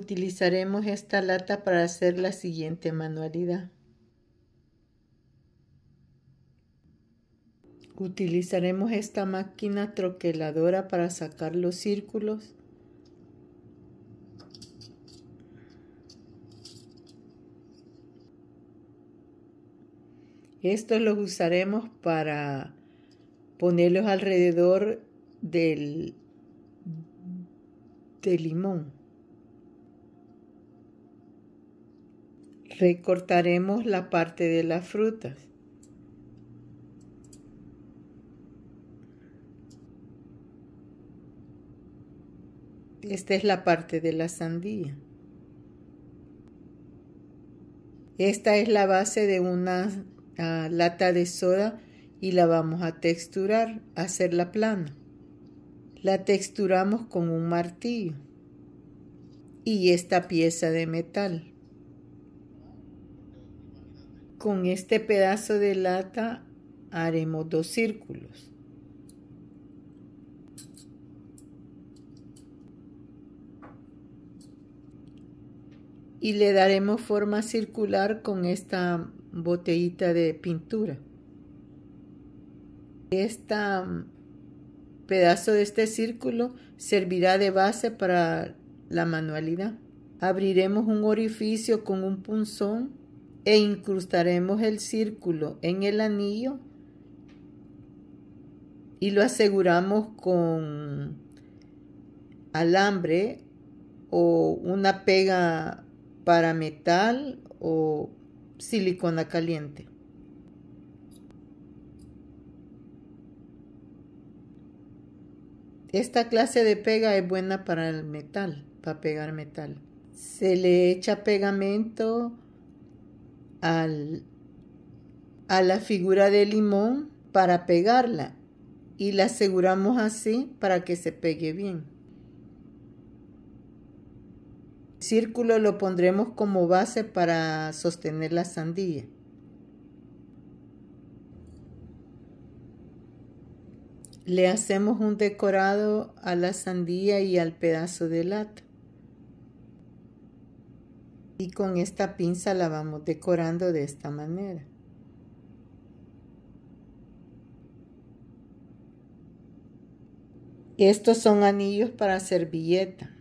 Utilizaremos esta lata para hacer la siguiente manualidad. Utilizaremos esta máquina troqueladora para sacar los círculos. Estos los usaremos para ponerlos alrededor del, limón. Recortaremos la parte de las frutas. Esta es la parte de la sandía. Esta es la base de una ah, lata de soda y la vamos a texturar, hacerla plana. La texturamos con un martillo y esta pieza de metal. Con este pedazo de lata haremos dos círculos. y le daremos forma circular con esta botellita de pintura. Este um, pedazo de este círculo servirá de base para la manualidad. Abriremos un orificio con un punzón e incrustaremos el círculo en el anillo y lo aseguramos con alambre o una pega para metal o silicona caliente. Esta clase de pega es buena para el metal, para pegar metal. Se le echa pegamento a la figura de limón para pegarla y la aseguramos así para que se pegue bien. círculo lo pondremos como base para sostener la sandía. Le hacemos un decorado a la sandía y al pedazo de lata y con esta pinza la vamos decorando de esta manera. Estos son anillos para servilleta.